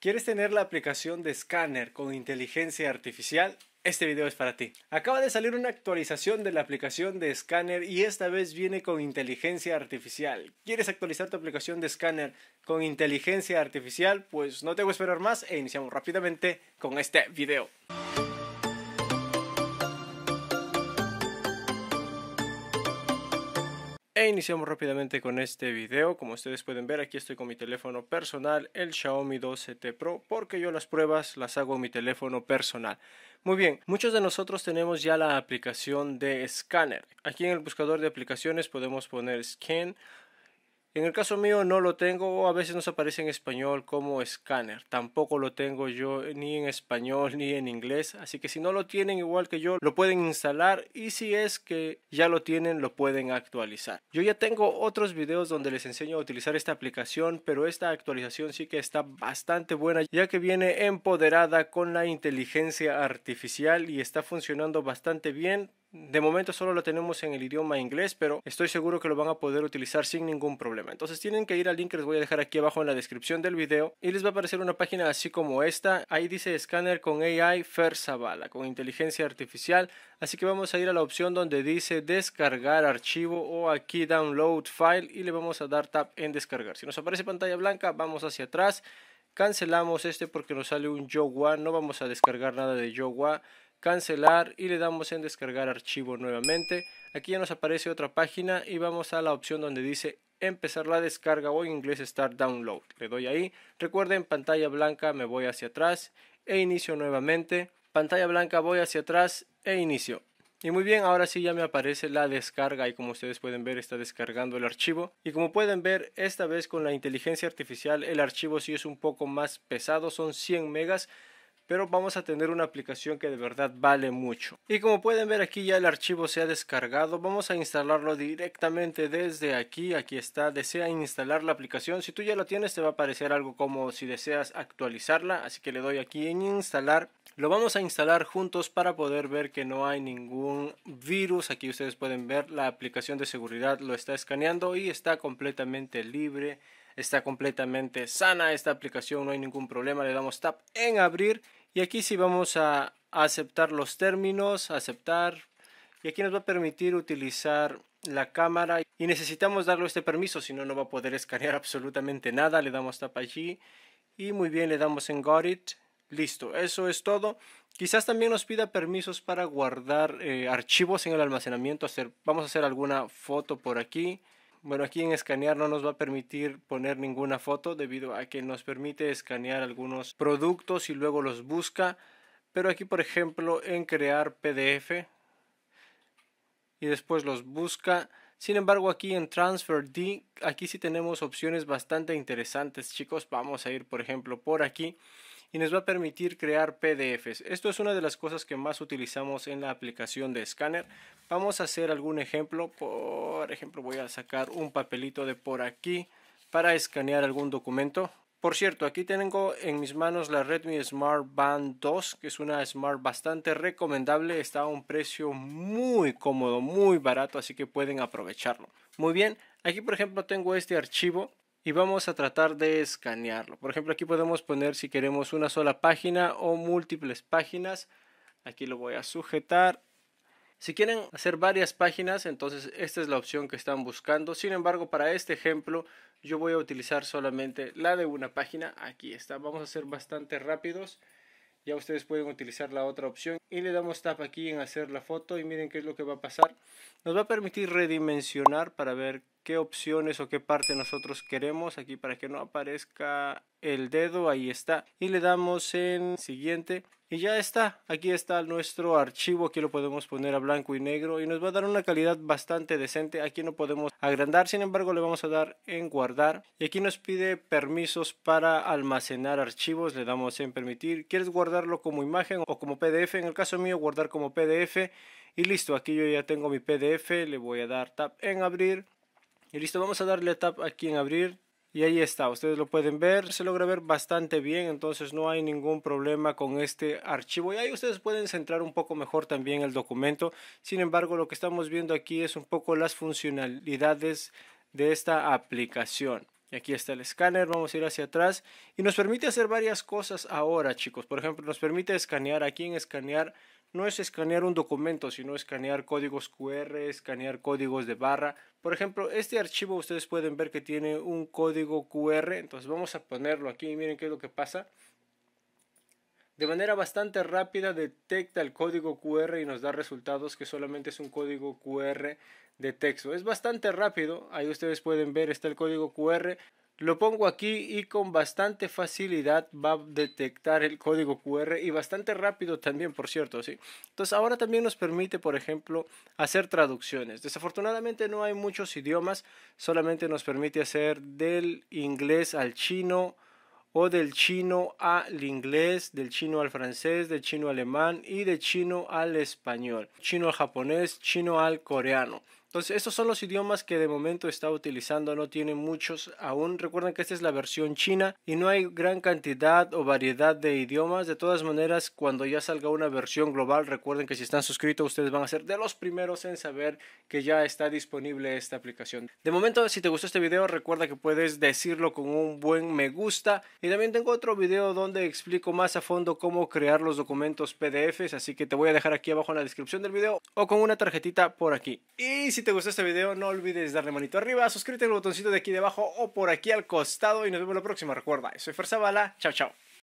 ¿Quieres tener la aplicación de escáner con inteligencia artificial? Este video es para ti. Acaba de salir una actualización de la aplicación de escáner y esta vez viene con inteligencia artificial. ¿Quieres actualizar tu aplicación de escáner con inteligencia artificial? Pues no te voy esperar más e iniciamos rápidamente con este video. E iniciamos rápidamente con este video. Como ustedes pueden ver, aquí estoy con mi teléfono personal, el Xiaomi 12T Pro, porque yo las pruebas las hago en mi teléfono personal. Muy bien, muchos de nosotros tenemos ya la aplicación de Scanner. Aquí en el buscador de aplicaciones podemos poner Scan en el caso mío no lo tengo, a veces nos aparece en español como escáner. Tampoco lo tengo yo ni en español ni en inglés, así que si no lo tienen igual que yo, lo pueden instalar y si es que ya lo tienen, lo pueden actualizar. Yo ya tengo otros videos donde les enseño a utilizar esta aplicación, pero esta actualización sí que está bastante buena, ya que viene empoderada con la inteligencia artificial y está funcionando bastante bien de momento solo lo tenemos en el idioma inglés, pero estoy seguro que lo van a poder utilizar sin ningún problema. Entonces tienen que ir al link que les voy a dejar aquí abajo en la descripción del video y les va a aparecer una página así como esta. Ahí dice escáner con AI Fersabala, con inteligencia artificial. Así que vamos a ir a la opción donde dice descargar archivo o aquí download file y le vamos a dar tap en descargar. Si nos aparece pantalla blanca, vamos hacia atrás. Cancelamos este porque nos sale un Yowa, no vamos a descargar nada de Yowa cancelar y le damos en descargar archivo nuevamente. Aquí ya nos aparece otra página y vamos a la opción donde dice empezar la descarga o en inglés start download. Le doy ahí. Recuerden pantalla blanca me voy hacia atrás e inicio nuevamente. Pantalla blanca voy hacia atrás e inicio. Y muy bien, ahora sí ya me aparece la descarga y como ustedes pueden ver está descargando el archivo. Y como pueden ver, esta vez con la inteligencia artificial el archivo sí es un poco más pesado, son 100 megas, pero vamos a tener una aplicación que de verdad vale mucho. Y como pueden ver aquí ya el archivo se ha descargado, vamos a instalarlo directamente desde aquí, aquí está, desea instalar la aplicación, si tú ya lo tienes te va a aparecer algo como si deseas actualizarla, así que le doy aquí en instalar lo vamos a instalar juntos para poder ver que no hay ningún virus. Aquí ustedes pueden ver la aplicación de seguridad lo está escaneando y está completamente libre, está completamente sana esta aplicación, no hay ningún problema. Le damos tap en abrir y aquí sí vamos a aceptar los términos, aceptar. Y aquí nos va a permitir utilizar la cámara y necesitamos darle este permiso, si no, no va a poder escanear absolutamente nada. Le damos tap allí y muy bien, le damos en Got It. Listo, eso es todo. Quizás también nos pida permisos para guardar eh, archivos en el almacenamiento. vamos a hacer alguna foto por aquí. Bueno, aquí en escanear no nos va a permitir poner ninguna foto debido a que nos permite escanear algunos productos y luego los busca. Pero aquí, por ejemplo, en crear PDF y después los busca. Sin embargo, aquí en Transfer D, aquí sí tenemos opciones bastante interesantes, chicos. Vamos a ir, por ejemplo, por aquí y nos va a permitir crear PDFs. Esto es una de las cosas que más utilizamos en la aplicación de escáner. Vamos a hacer algún ejemplo. Por ejemplo, voy a sacar un papelito de por aquí para escanear algún documento. Por cierto, aquí tengo en mis manos la Redmi Smart Band 2, que es una Smart bastante recomendable, está a un precio muy cómodo, muy barato, así que pueden aprovecharlo. Muy bien, aquí por ejemplo tengo este archivo y vamos a tratar de escanearlo. Por ejemplo, aquí podemos poner si queremos una sola página o múltiples páginas. Aquí lo voy a sujetar. Si quieren hacer varias páginas, entonces esta es la opción que están buscando. Sin embargo, para este ejemplo, yo voy a utilizar solamente la de una página. Aquí está. Vamos a ser bastante rápidos. Ya ustedes pueden utilizar la otra opción. Y le damos tap aquí en hacer la foto y miren qué es lo que va a pasar. Nos va a permitir redimensionar para ver qué opciones o qué parte nosotros queremos aquí para que no aparezca el dedo ahí está y le damos en siguiente y ya está aquí está nuestro archivo aquí lo podemos poner a blanco y negro y nos va a dar una calidad bastante decente aquí no podemos agrandar sin embargo le vamos a dar en guardar y aquí nos pide permisos para almacenar archivos le damos en permitir quieres guardarlo como imagen o como pdf en el caso mío guardar como pdf y listo aquí yo ya tengo mi pdf le voy a dar tap en abrir y listo, vamos a darle tap aquí en abrir. Y ahí está, ustedes lo pueden ver, se logra ver bastante bien, entonces no hay ningún problema con este archivo. Y ahí ustedes pueden centrar un poco mejor también el documento. Sin embargo, lo que estamos viendo aquí es un poco las funcionalidades de esta aplicación. Y aquí está el escáner, vamos a ir hacia atrás y nos permite hacer varias cosas ahora chicos. Por ejemplo, nos permite escanear aquí en escanear no es escanear un documento, sino escanear códigos QR, escanear códigos de barra. Por ejemplo, este archivo ustedes pueden ver que tiene un código QR, entonces vamos a ponerlo aquí y miren qué es lo que pasa. De manera bastante rápida detecta el código QR y nos da resultados que solamente es un código QR de texto. Es bastante rápido, ahí ustedes pueden ver, está el código QR. Lo pongo aquí y con bastante facilidad va a detectar el código QR y bastante rápido también, por cierto, ¿sí? Entonces ahora también nos permite, por ejemplo, hacer traducciones. Desafortunadamente no hay muchos idiomas, solamente nos permite hacer del inglés al chino, o del chino al inglés, del chino al francés, del chino al alemán y del chino al español, chino al japonés, chino al coreano. Entonces, estos son los idiomas que de momento está utilizando, no tiene muchos aún. Recuerden que esta es la versión china y no hay gran cantidad o variedad de idiomas. De todas maneras, cuando ya salga una versión global, recuerden que si están suscritos, ustedes van a ser de los primeros en saber que ya está disponible esta aplicación. De momento, si te gustó este video, recuerda que puedes decirlo con un buen me gusta. Y también tengo otro video donde explico más a fondo cómo crear los documentos PDFs, así que te voy a dejar aquí abajo en la descripción del video o con una tarjetita por aquí. Y si te gustó este video, no olvides darle manito arriba, suscríbete al botoncito de aquí debajo o por aquí al costado y nos vemos la próxima. Recuerda, soy Fuerza Bala. Chao, chao.